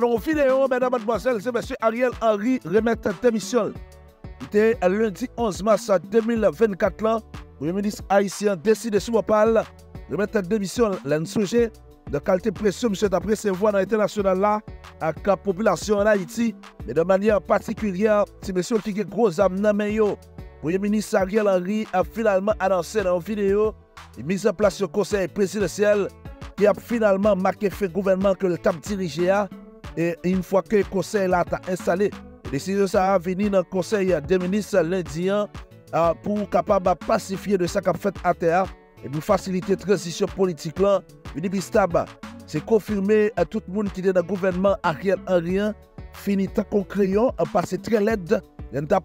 dans le vidéo, mesdames, mademoiselles et messieurs, Ariel Henry remettre démission. C'était lundi 11 mars 2024, le le ministre haïtien décide de de remettre démission. le sujet de qualité précieuse, monsieur, d'après ses voix dans l'international là, à la population en Haïti, mais de manière particulière, c'est monsieur qui a gros âme le Premier ministre Ariel Henry a finalement annoncé dans une vidéo et mise en place le conseil présidentiel qui a finalement marqué le gouvernement que le TAP dirigeait hein. Et une fois que le conseil a été installé, décision ça a venir dans le conseil des ministres lundi hein, euh, pour capable pacifier de ça qu'a fait à terre et pour faciliter la transition politique là, une stable. C'est confirmé à tout le monde qui est dans le gouvernement Ariel rien, hein. fini tant qu'on crayon, passé très laide. Il y a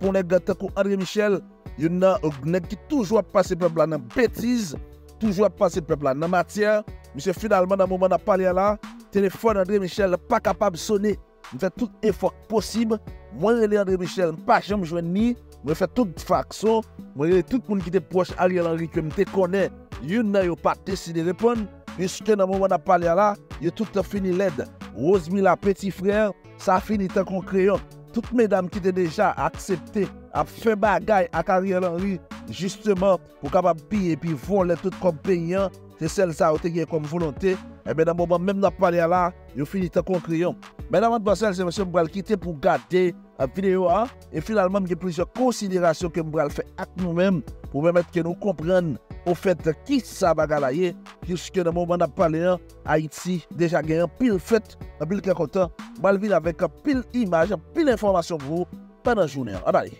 André Michel, il y a qui toujours passé peuple dans la bêtise, toujours passé peuple dans la matière. Monsieur, finalement, dans le moment de parler là, Telefon André Michel pa kapab sone, mwen fè tout efok posib, mwen rele André Michel, mwen pa jom jwen ni, mwen fè tout fakso, mwen rele tout moun ki te poche Ariel Henry ki mwen te konen, yon nan yon pati si de repon, yon sute nan mouman ap pale ala, yon tout te fini led, ozmi la peti frèr, sa fini ten kon kreyon, tout mèdame ki te deja aksepte ap fè bagay ak Ariel Henry, jisteman pou kapab piye pi von le tout kompenyan, te sel sa ote gye kom volante, e eh mè nan mouman mèm nan palè a la, yo finite kon kriyon. Mè nan mante basel, se mè se mbral kite pou gade video a, e finalman mge plise konsidirasyon ke mbral fe ak nou mèm, pou mèm etke nou komprèn ou fèt ki sa bagala ye, kioske nan mouman nan palè a, a itsi deja gèy an, pil fèt, an pil kèkontan, mal vil avèk an pil imajan, pil informasyon vò, panan jounè an, anay.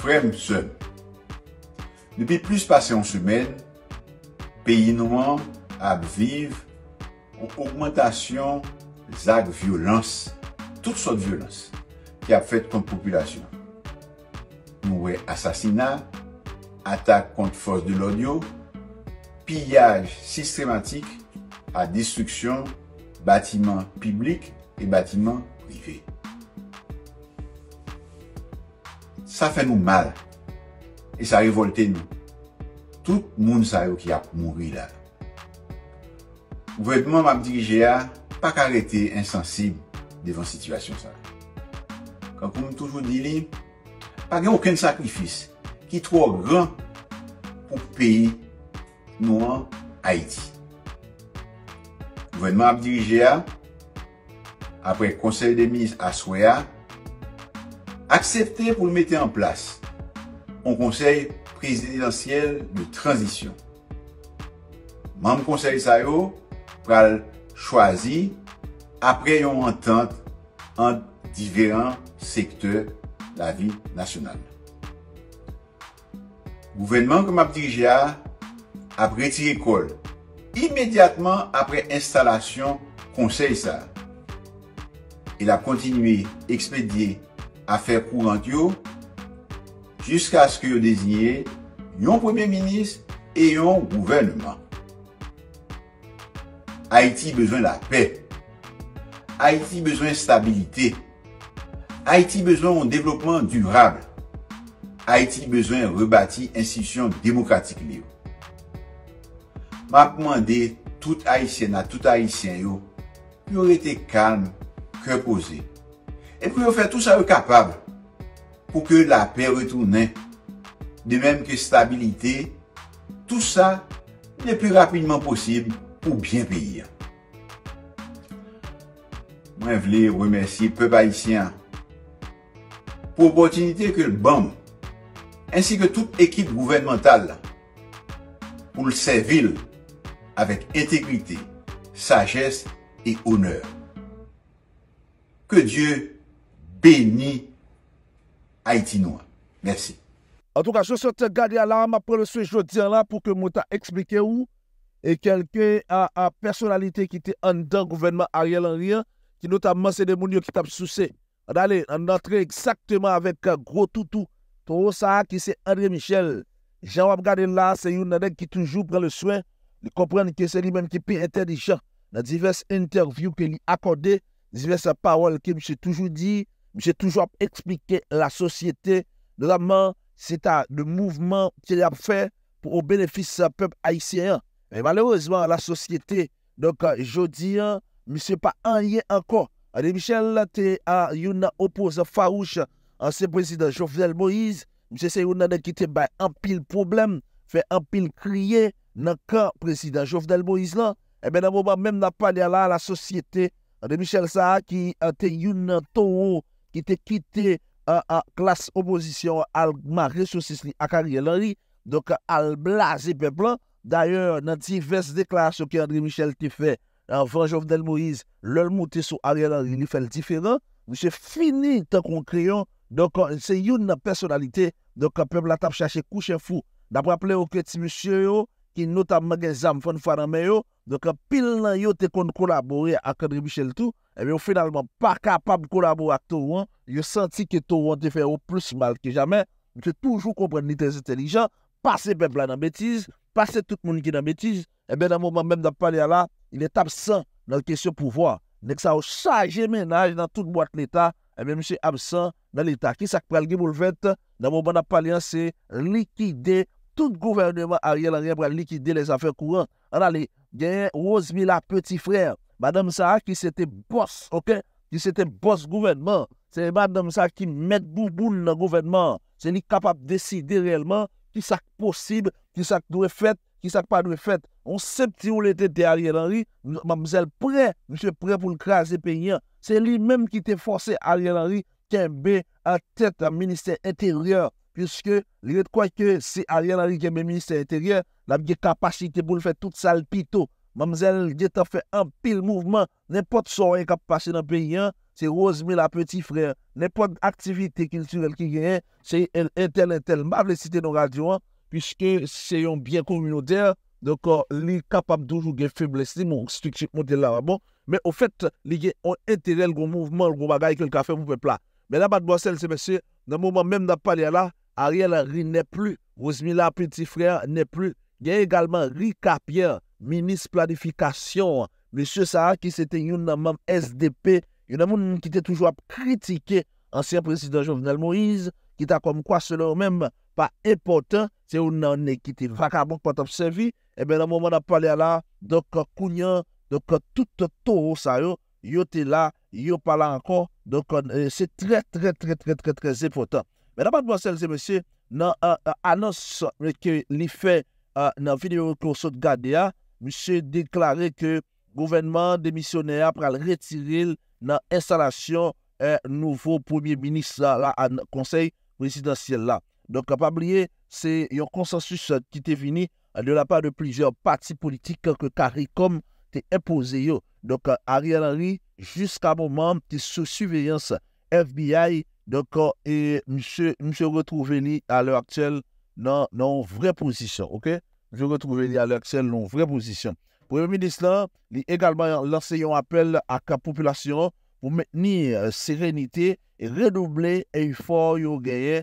Frèm sè, nè pi plis pasè an sumèl, pays noir à vivre augmentation des actes de violence, toutes sortes de violences qui a fait contre la population. Nous avons assassinat, attaque contre force de l'audio, pillage systématique à destruction bâtiments publics et bâtiments privés. Ça fait nous mal et ça révolte nous. tout moun sa yo ki ap moun gri la. Gouvernement m ap dirije a, pa karete insensib devan situasyon sa. Kankou m toujou di li, pa gen ouken sakrifis, ki tro gran pou peyi nou an Haiti. Gouvernement m ap dirije a, apre konsey de mise a souya, aksepte pou l mette en plas on konsey presidensyel me tranzisyon. Mame konsey sa yo pral chwazi apre yon entente an diveran sektor la vi nasyonal. Gouvenman kom ap dirija ap retirikol imediatman apre instalasyon konsey sa. El ap kontinuy ekspedye afèr pou rand yo Juska a sk yo dezinye yon premier ministre e yon gouvernement. Haiti beswen la paix. Haiti beswen stabilite. Haiti beswen yon devlopman durable. Haiti beswen rebati institution demokratik libre. Ma pouman de tout Haitien a tout Haitien yo yon rete kalm, kè posè. E pou yo fè tout sa yo kapab. pour que la paix retourne. De même que stabilité, tout ça le plus rapidement possible pour bien payer. voulais remercier remercier peuple haïtien pour l'opportunité que le bam ainsi que toute équipe gouvernementale, pour le servir avec intégrité, sagesse et honneur. Que Dieu bénisse haïti noir. Merci. En tout cas, je souhaite garder l'alarme après le sujet jeudi là pour que Mouta explique où et quelqu'un à, à, personnalité qui était en dans le gouvernement Ariel Henry, qui notamment c'est des gens qui tapent soucié. On on en entré exactement avec un gros toutou. Tout ça qui c'est André Michel. Jean Wabgade là, c'est une qui toujours prend le soin de comprendre que c'est lui-même qui est intelligent. Dans diverses interviews qu'il a accordées, diverses paroles qu'il a toujours dit, jè toujou ap eksplike la sosyete, nou damman, se ta de mouvman ki li ap fè, pou ou benefis sa pep Aisyen. E malèouzman la sosyete, nou ka jodi, mi se pa anye ankon, an de Michel la te a yon na opouz farouch, an se prezident Jovdel Moïse, mi se se yon nan ki te bay anpil problem, fe anpil kriye, nan ka prezident Jovdel Moïse la, e ben nan mouman menm nan pa li ala la sosyete, an de Michel sa a ki an te yon nan tou ou, ki te kite klas opozisyon al ma resosis li ak a riyelari, do ka al blaze pepla. Danyan, nan divers deklaj so ki André Michel te fe, Vanjof Delmoïse, lel mouti sou a riyelari li fel diferan, mi se fini ten konkreyon, do ka se youn nan personalite, do ka pepla tap chache kouche fou. Dapraple ouke ti msye yo, ki notan magè zam fon farame yo, Donk an pil nan yo te konn kolaborer ak Andre Michel Tou, ebe eh yo fenalman pa kapab kolabor ak Touan, yo senti ke Touan te fè ou plus mal ki jaman, mwen se toujou kompren ni tres entelijan, pase pepla nan betiz, pase tout moun ki nan betiz, ebe nan mouman menm nan palya la, il et absan nan kesyon pouvoi. Nek sa ou saje menaj nan tout mouat l'Etat, ebe eh mwen se absan nan l'Etat. Ki sak pral ge mou l'vent, nan mouman nan palya se likide, tout gouvernement a riyan l'arien pral likide les affers courant. An alé, genye ozmi la peti frèr, madame sa ki sete bos, ki sete bos gouvenman, se madame sa ki met bouboun la gouvenman, se li kapap deside realman, ki sak posib, ki sak dwe fèt, ki sak pa dwe fèt, on sep ti ou lete de Ariel Henry, mamsel pre, mse pre pou l krasi pe yon, se li menm ki te force Ariel Henry, kenbe a tèt la minister intèryor, Piske li let kwa ke se alyan la li gen men minister interyen, la mi gen kapasite pou l fè tout salpito. Mamzen li gen ta fè an pil mouvman, nenpot sorin kap pase nan beyan, se rozme la peti frè, nenpot aktivite kilturel ki gen, se yon entel entel ma vlesite nan radyouan, piske se yon bien koumouno der, deko li kapam doujou gen feblesli, moun stikchik moun de la vabon, me ou fèt li gen an entel el goun mouvman, l goun bagay ke l ka fè moun pepla. Me la bat boasel se mese, nan mouman mem nan pali ala, Ariel Ri ne plu, Rosmila Petifreya ne plu, gen egalman Ri Kapier, Minis Planifikasyon, Monsie Saha ki sete yon nan mam SDP, yon nan moun ki te toujwa kritike, ansyen presidansyon Vinal Moise, ki ta kom kwa se lè ou menm, pa epotan, se yon nan ne ki te vakabouk pat apsevi, ebe nan moun moun apalè la, dok kounyon, dok tout to ou sa yo, yo te la, yo pala ankon, dok se tre tre tre tre tre se potan. Mwen apat mwen sel se mwen se nan anons mwen ke li fe nan video konsot gade a, mwen se deklare ke gouvenman demisyone a pral retiril nan ensalasyon euh, nouvo poubyer binis la an konsey presidansyel la. Donk apabliye, se yon konsensus ki te vini de la pa de plijer pati politik ke karikom te epose yo. Donk euh, ari anari, jiska mwen mwen te sou suveyans FBI mwen. Euh, mse retrouveni a lè aktèl nan vre posisyon mse retrouveni a lè aktèl nan vre euh, posisyon pou mè mè dislan li egalman lanse yon apel ak apopulasyon pou mèteni serenite redouble e yon for yon gèye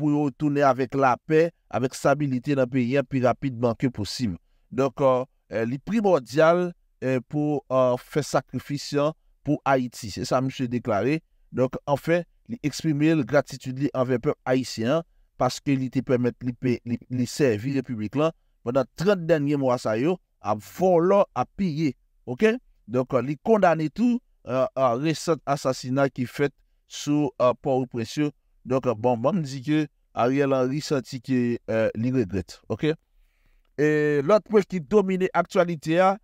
pou yon toune avèk la pè, avèk stabilite nan pè yè pi rapidman ke posib euh, li primordial pou fè sakrifisyon pou Haiti mse deklare, an fè li eksprimeye li gratitud li anve pep Haitien, paske li te permette li servi republik lan, mandan 30 denye mwa sa yo, ap volon ap piye, ok? Donk euh, li kondane tou, an euh, resant asasina ki fet sou euh, por opresyon, donk bonbon, di ke a realan risanti ke li regret, ok? E lot mwen ki domine aktualite a,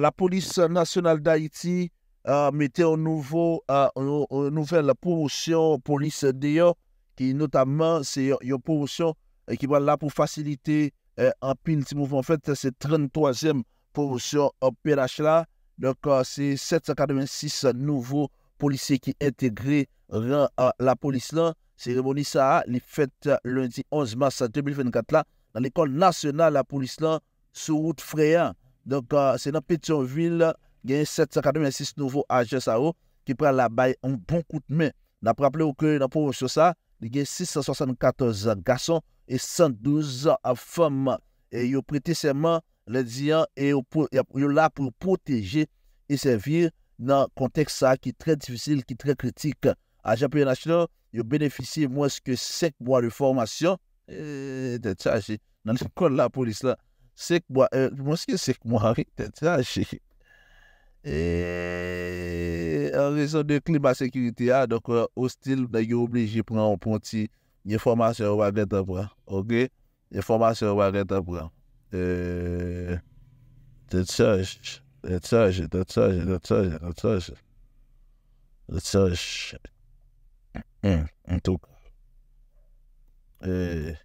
la polis nasyonal da Haiti, Metè yon nouvel pouvousyon polis dè yon e Ki notamman yon euh, pouvousyon Ki wè lè pou fasilite An euh, pin ti mouvou En fèt, se 33èm pouvousyon An PNH lè Se 786 nouvou Polisè ki entegre Rè la polis lè Se remonisa lè fèt lè 11 mars 2024 lè Nan ekol nasyonal la polis lè Sou route Freya Se nan euh, Petionville lè gen 786 nouvo aje sa ou, ki pre la baye an bon kout men. Na praple ouke, nan pou sou sa, gen 674 an gason, e 112 an a faman. E yo prete seman, le diyan, yo la pou proteje, e se vir nan konteks sa, ki tre difícil, ki tre kritik. Aje pe yon aje la, yo benefisye mweske sek mwa de formasyon, e de tse aje, nan yon kon la polis la, mweske sek mwa re, e de tse aje, Eee, an rezon de klima sekuriti ya, ah, doko, euh, ou stil, dè yu obligi pran, ou pranti, nye formasyon wak ente pran. Ok? Nye formasyon wak ente pran. Eee, detaj, detaj, detaj, detaj, detaj, detaj, m, m, m, m touk. Eee,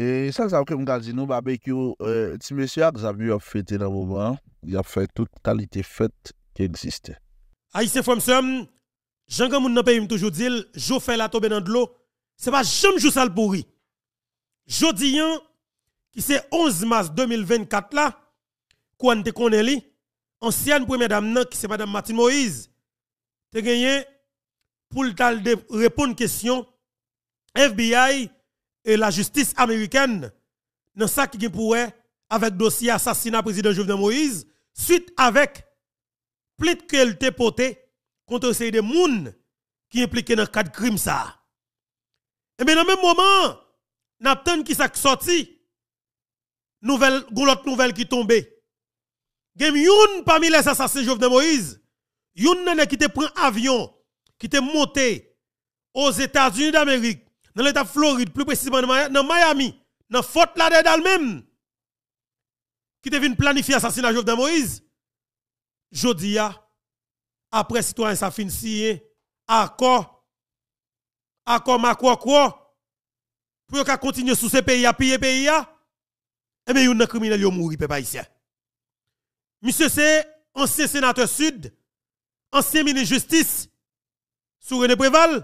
Et ça, ça que que ka nous barbecue Si monsieur eh, ti mesye ak Il a fait toute mouman, fête qui tout Ah, c'est ki egziste. je ne jangan pas toujours dit je je fais la tombe la tobe dans n'est pas jamais pas jamais sal Je dis qui qui 11 mars 2024 là. Quand est te ancienne première dame qui c'est madame Martine Moïse te gagné pour le répondre question FBI et la justice américaine dans ça qui est avec dossier assassinat président Jovenel Moïse, suite avec plainte qu'elle t'a contre ces des monde qui impliqué dans le cas de ça. Et bien, dans le même moment, nous qui s'est sorti, nouvelle, goulotte nouvelle qui tombée. Game youn parmi les assassins Jovenel Moïse, youn qui te prend avion, qui te monté aux États-Unis d'Amérique, dans l'État Floride, plus précisément dans Miami, dans Fort Lauderdale même, qui devine planifier l'assassinat de Jovenel Moïse, Jodia, ah, après citoyen ça fin signé, accord, accord ma quoi, quoi pour qu'on continue sous ce pays à piller pays à, ah, et eh bien un criminel qui mouri, peuple ici. Monsieur c'est ancien sénateur sud, ancien ministre de justice, sous René Préval,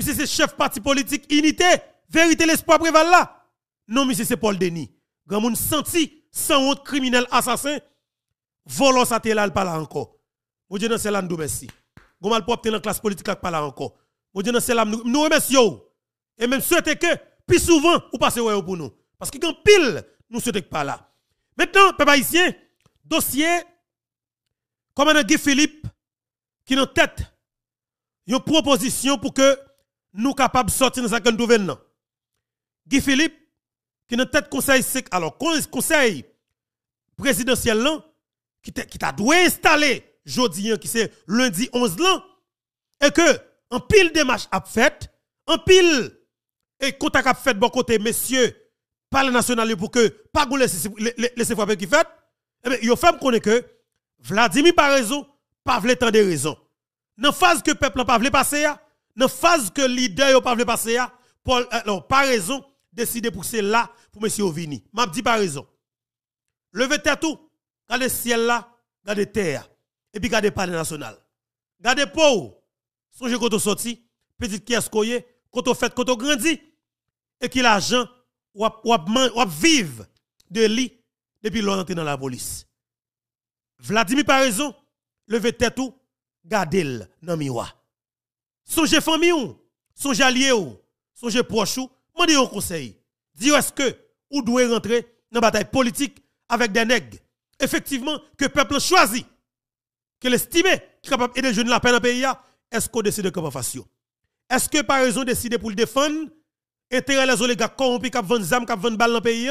Monsieur, c'est chef parti politique unité. Vérité, l'espoir préval là. Non, monsieur, c'est Paul Denis. Grand monde senti, sans honte, criminel, assassin. Volant sa là, là encore. Mon Dieu, sais c'est nous merci. Gomal mal propre dans classe politique, pas là encore. Mon Dieu, dans c'est là, nous Et même souhaiter que, plus souvent, ou passez ouais pour nous. Parce que quand pile, nous souhaitons pas là. Maintenant, peuple haïtien, dossier, a Guy Philippe, qui est en tête, une proposition pour que nous capables de sortir dans ce que nous Guy Philippe, qui est tête conseil, alors conseil présidentiel, qui t'a dû installer hein, qui c'est lundi 11 et que, en pile démarche a fait, en pile, et contact a fait, bon côté, messieurs, par les national pour que, pas vous laissez frapper qui fait, eh bien, il fait que Vladimir par raison, pas tant de raison. Dans la phase que le peuple n'a pas voulu passer, dans la phase que le leader n'a pas voulu passer, Paul, euh, pas raison, décider pour c'est là, pour M. Ovini. M'a dit par raison. Levez tête tout, regardez le ciel là, gardez la terre, et puis regardez palais national. Gardez pauvre, songez quand on sorti, petite qui est quand on fait, quand on grandit, et qui l'argent, ou à vivre de lui depuis longtemps dans la police. Vladimir par raison, levez tête tout, gardez-le dans miroir. Songez famille ou, songez allié ou, songez proche ou, demandez un conseil. Dis, est-ce que vous doit rentrer dans la bataille politique avec des nègres. Effectivement, que le peuple choisit, que l'estime qui est capable d'aider jeunes la paix dans le pays, est-ce qu'on décide comment faire Est-ce que par raison décider pour le défendre, intérêt les oligarques corrompus qui ont des armes, qui vendent balles dans le pays,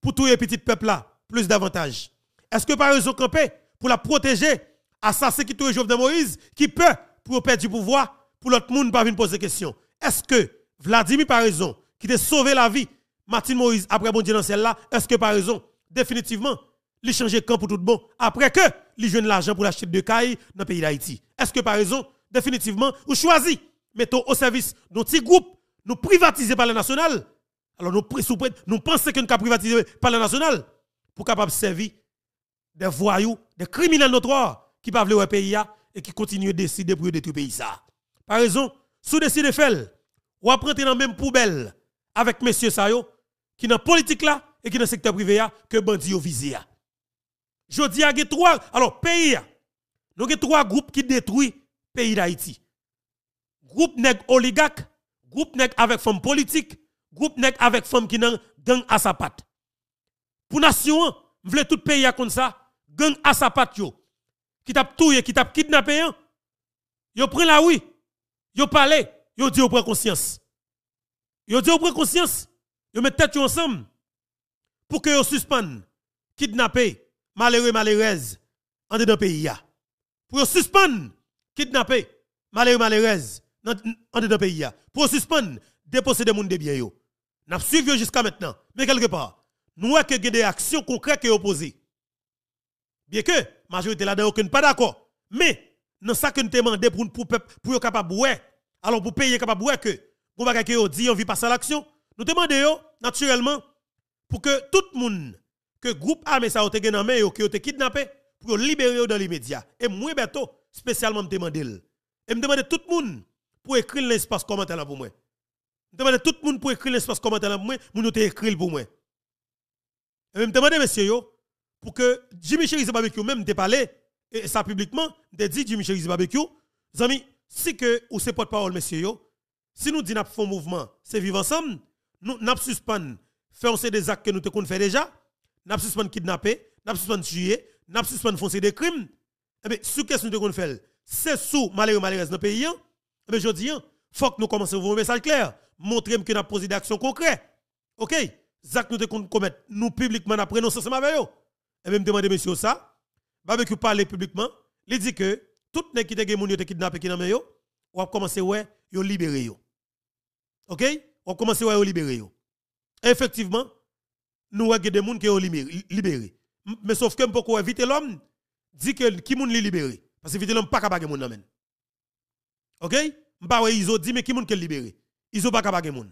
pour tous les petits peuples là, plus d'avantage Est-ce que par raison campé pour la protéger, assassiner qui touche de Moïse, qui peut, pour perdre du pouvoir, pour l'autre monde pas venir poser question. Est-ce que Vladimir par raison qui t'a sauvé la vie Martin Moïse après bon Dieu dans celle là, est-ce que par raison définitivement il changer camp pour tout bon après que il de l'argent pour l'acheter de cailles dans le pays d'Haïti. Est-ce que par raison définitivement ou choisi mettons au service d'un petit groupe nous privatiser par le national Alors nous nous pensons que nous privatiser par le national pour capable servir des voyous, des criminels notoires qui peuvent au pays et qui continuent de décider pour détruire le pays ça. Par exemple, sous décide de faire, ou dans la même poubelle avec monsieur Sayo, qui dans la politique là et qui dans le secteur privé que bandit au visé. Je dis à trois, alors pays, nous avons trois groupes qui détruit le pays d'Haïti. Groupe nèg oligarque, groupe nèg avec femme politique, groupe nèg avec femme qui nan gang à sa patte. Pour nation, vle tout pays comme ça, gang à sa patte yo, qui tout touye, qui tape kidnappé, yo prend la oui, Yo parlé, yo dit yo prend conscience. Yo dit yo prend conscience. Yo met tête ensemble pour que yo suspende kidnapper malheureux malheureuse en dedans pays Pour yo suspendre kidnapper malheureux malheureuse en dedans pays Pour yo suspendre déposséder monde de bien yo. N'a suivi jusqu'à maintenant, mais quelque part, nous avons que des actions concrètes qui opposées. Bien que majorité là aucune pas d'accord, mais dans ce que nous demandons pour pour peuple pour capable ouais alors pour payer capable ouais que vous bagay que yo dit on vit passer l'action nous demandons naturellement pour que tout le monde que groupe armé ça te gen en qui que kidnappé pour libérer dans l'immédiat et moi bientôt spécialement me demander et me demander tout le monde pour écrire l'espace commentaire pour moi me demander tout le monde pour écrire l'espace commentaire pour moi pour nous écrire pour moi et me demander monsieur yo pour que Jimmy Chéri barbecue même te parler et ça publiquement, de dit Jimmy Cherizi Barbecue, amis, si que ou pas porte-parole, messieurs, si nous disons font mouvement, c'est vivre ensemble, nous n'avons suspendu, faisons des actes que nous te faire déjà, n'avons suspendu kidnapper, n'avons suspendu tuer, n'avons suspendu foncer des crimes. Eh bien, ce que nous te faire c'est sous malheureux malheur dans le pays, Et hein? eh bien, je dis, hein, faut que nous commençons à vous un message clair, montrer que nous avons posé des actions concrètes. OK? Zach nous te commettre, nous publiquement, nous prenons ensemble avec eux. Et eh bien, demander, messieurs, ça barbecue parler publiquement, il dit que tout ne qui te gen moun kidnappé qui nan men yo, ou a commencé ouais, yo libéré yo. OK On commencé à libérer. Effectivement, nous avons des gens qui ont libéré. Mais sauf que pourquoi vite l'homme dit que qui moun libéré parce que vite l'homme pas capable moun nan OK M'pa bah, ouais ont dit mais qui moun qui libéré ont pas capable moun.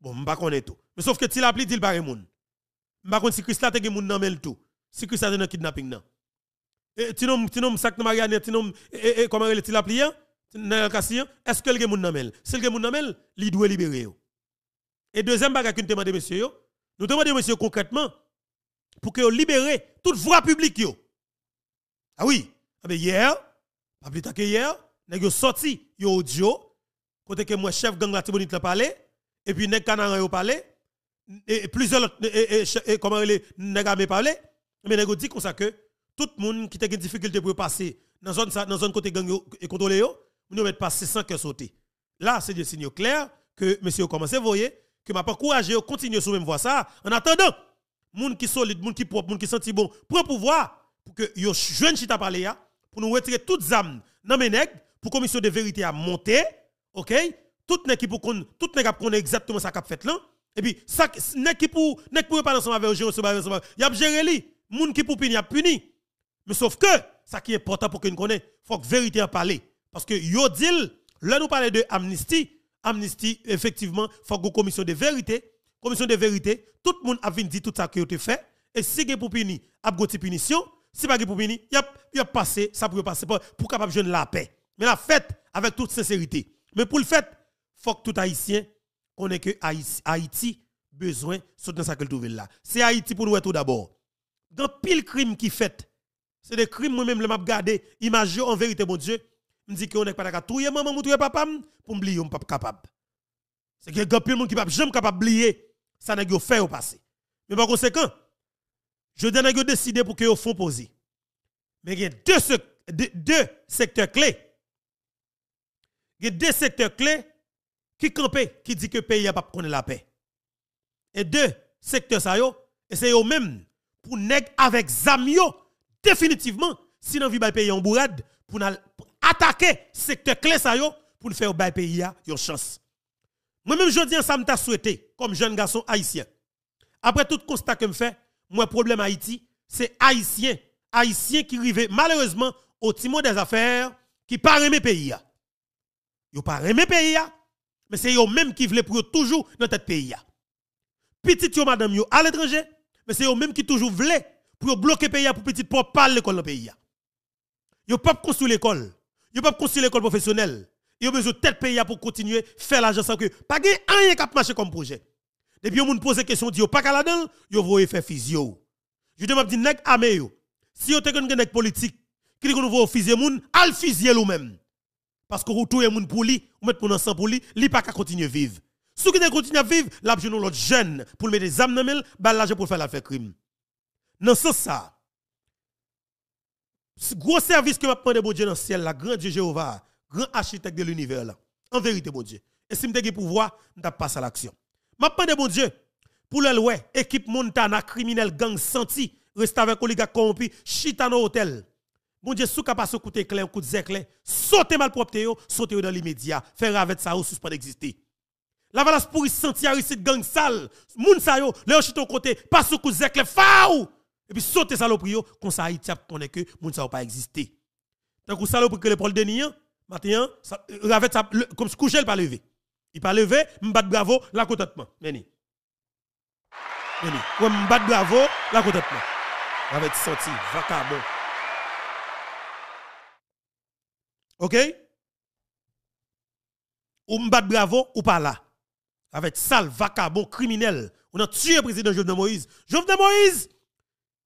Bon, m'pa bah, connais tout. Mais sauf que si a dit il pas moun. M'pa bah, connais si Christ là te moun nan tout si que ça donne kidnapping non et tinom tinom sac marianne tu nom comment elle hein? hein? est la plié est-ce que le moun namel si le moun namel il doit libérer et deuxième bagage que nous demandons monsieur nous demandons monsieur concrètement pour que libérer toute voie publique yo ah oui mais ah ben, hier pas plus tard que hier nèg sorti yo audio côté que moi chef gang la Tibonite la parlé et puis nèg canaran yo parlé et plusieurs comment les nèg armé parlé mais nous dit comme ça que tout le monde qui a des difficulté pour passer dans zone dans zone côté gang et contrôler nous mettons passer sans que sauter. Là, c'est des signaux clairs que monsieur commence à voir que m'a pas encouragé à continuer sur même voie ça en attendant monde qui solide, monde qui propre, monde qui senti bon pour pouvoir pour que yo jeune chita parler pour nous retirer toutes âmes dans mes nègres, pour commission de vérité à monter, OK Tout nèg qui pour tout nèg connaît exactement ça qu'a fait là et puis ça nèg qui pour nèg pour pas ensemble avec Jérôme il y a géré moun qui pour puni a puni. Mais sauf que, ça qui est important pour que nous connaissions, faut que vérité en parler. Parce que yo deal, là nous parlons de amnistie, amnistie, effectivement, faut que commission de vérité, commission de vérité, tout le monde a dit tout ça qui a fait. Et si vous pour puni, a punition. Si pas pour puni, y a, passé, ça peut passer pour, pour capable la paix. Mais la fête, avec toute sincérité. Mais pour le fait, faut que tout Haïtien connaisse que Haïti, besoin de dans sa là. C'est Haïti pour nous tout d'abord dans pile crime qui fait, c'est des crimes moi-même le m'a gardé image en vérité mon Dieu, me dit qu'on n'est pas capable touyer maman ou touyer papa pour oublier on pas capable. C'est que grand pile monde qui pas jamais capable oublier ça n'a fait au passé. Mais par conséquent, je n'ai décider pour que au font poser. Mais il y a deux, deux, deux secteurs clés. Il y a deux secteurs clés qui campent, qui dit que le pays n'a pas connaît la paix. Et deux secteurs, ça, et c'est eux-mêmes pour nèg avec zamio définitivement si nan vi bay en bourade pour attaquer secteur clé yo pour faire bay pays a chance. Moi même je ça me souhaité comme jeune garçon haïtien. Après tout constat que me fait, moi problème Haïti, c'est haïtien, haïtien qui arrive malheureusement au timon des affaires qui pas mes pays a. Yo pas aimer pays mais c'est eux même qui veulent pour toujours dans tête pays Petit madame yo à l'étranger, mais c'est eux-mêmes qui toujours voulaient pour bloquer le pays pour petit pour parler l'école dans le pays. Ils ne pas construire l'école. Ils ne pas construire l'école professionnelle. Ils ont besoin de tel pays pour continuer à faire l'argent sans que. Pas de rien qui marché comme projet. Depuis que pose la question, ils pas qu'à là-dedans, ils vont faire physio. Je demande dire, nèg armé Si vous avez une politique, qui vous voulez faire moun, al vous-même. Parce que vous des moun pour lui, vous mettez un ensemble pour lui, lui pas continuer à vivre. Ceux qui continuent à vivre, l'a de l'autre jeune pour mettre des âmes dans le bah, l'argent pour faire l'affaire crime. Dans ce sens, ça, gros service que m'a de bon Dieu dans le ciel, la grand Dieu Jéhovah, grand architecte de l'univers, en vérité, bon Dieu. Et si je pouvoir, je passe à l'action. Je de bon Dieu, pour le louer, équipe Montana, criminel, gang senti, reste avec oliga corrompu, chita dans hôtel. Bon Dieu, sous capable de coûter clair, coûter clair, sauter mal propre, sauter dans l'immédiat, faire avec ça, ou pas d'exister. La valance pour sentir ici gang sale. Moun sa yo, le chito côté, pas sous kouzek le faou. Et puis sauter salopri yo, kon sa Haïti a que moun sa yo pas existe. Tant que salopri que hein, euh, le matin, ravet sa comme se pas levé. Il pas levé, m'bat bravo, la contentement. Meni. Meni, m'bat bravo, la contentement. Ravet senti vacabon. OK? Ou m'bat bravo ou pas là avec sale, vacabo, criminel. On a tué le président Jovenel Moïse. Jovenel Moïse,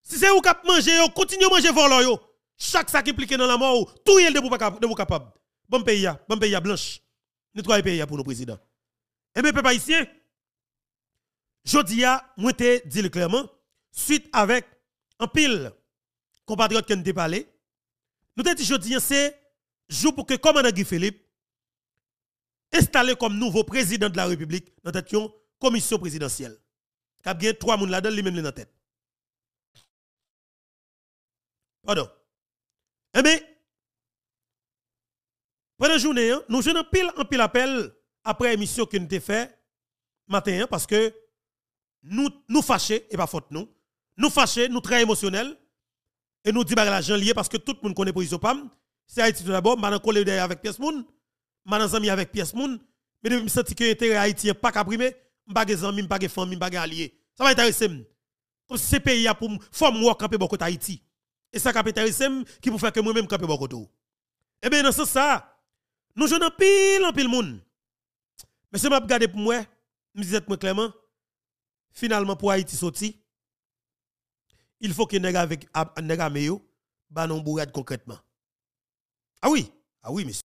si c'est vous qui mangez, continuez à manger volo. Chaque sac impliqué dans la mort, tout est de vous capable. Bon pays, hein. bon pays hein, blanche. Nettoyez pays hein, pour nos présidents. Et eh bien, peuple haïtien, je dis, moi je dis clairement, suite avec un pile compatriotes qui ont parlé, nous avons dit, je dis, c'est jour pour que, comme Guy Philippe, installé comme nouveau président de la République dans la commission présidentielle. y a trois moun là-dedans lui-même dans tête. Pardon. Eh bien, pendant la journée, hein, nous jouons pile en pile appel après émission que nous avons fait matin hein, parce que nous nous fâchés et pas faute nous. Nous fâchés, nous très émotionnels et nous disons l'argent lié parce que tout le monde connaît pour Isopam, C'est Haïti tout d'abord, maintenant est derrière avec pièce monde man avec pièce moun, mais je me senti que intérêt haïtien pas qu'à m'pa de m'pa des des alliés. Ça va intéresser Comme si pays e e ben, a pour moi camper bon côté Et ça qui pour faire que moi Eh bien dans ce ça, nous pile en pile moun. Mais c'est m'a pour moi, me disait clairement, finalement pour Haïti sorti, il faut que nèg avec nèg concrètement. Ah oui, ah oui monsieur.